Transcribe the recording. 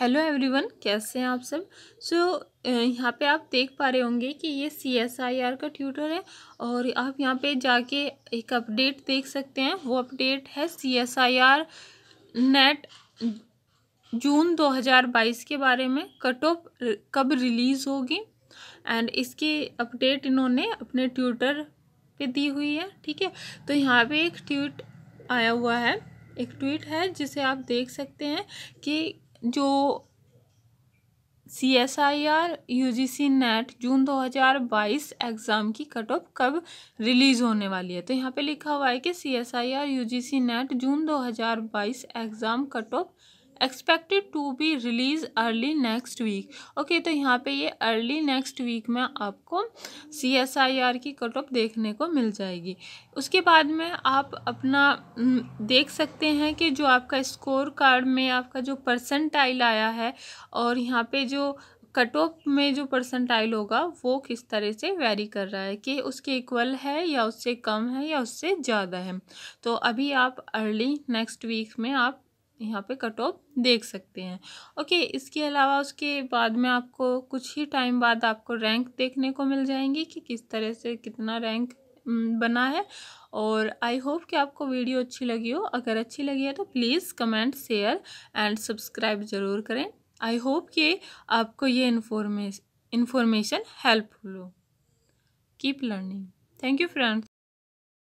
hello everyone कैसे हैं आप सब सो so, यहाँ पे आप देख पा रहे होंगे कि ये सी एस आई आर का ट्यूटर है और आप यहाँ पे जाके एक अपडेट देख सकते हैं वो अपडेट है C S I R NET June 2022 के बारे में कट ऑफ कब रिलीज़ होगी एंड इसकी अपडेट इन्होंने अपने ट्यूटर पे दी हुई है ठीक है तो यहाँ पे एक ट्वीट आया हुआ है एक ट्वीट है जिसे आप देख सकते हैं कि जो C S I R U G C NET June 2022 exam की कट ऑफ कब रिलीज़ होने वाली है तो यहाँ पे लिखा हुआ है कि C S I R U G C NET June 2022 exam cut off expected to be release early next week okay तो यहाँ पे ये अर्ली नेक्स्ट वीक में आपको सी एस आई आर की कट ऑफ देखने को मिल जाएगी उसके बाद में आप अपना देख सकते हैं कि जो आपका स्कोर कार्ड में आपका जो परसेंटाइल आया है और यहाँ पे जो कट ऑफ में जो परसेंटाइल होगा वो किस तरह से वेरी कर रहा है कि उसके इक्वल है या उससे कम है या उससे ज़्यादा है तो अभी आप अर्ली नेक्स्ट वीक में आप यहाँ पे कट ऑफ देख सकते हैं ओके इसके अलावा उसके बाद में आपको कुछ ही टाइम बाद आपको रैंक देखने को मिल जाएंगी कि किस तरह से कितना रैंक बना है और आई होप कि आपको वीडियो अच्छी लगी हो अगर अच्छी लगी है तो please comment share and subscribe ज़रूर करें आई होप कि आपको ये इन्फॉर्मेश इन्फॉर्मेशन हेल्पफुल हो keep learning thank you friends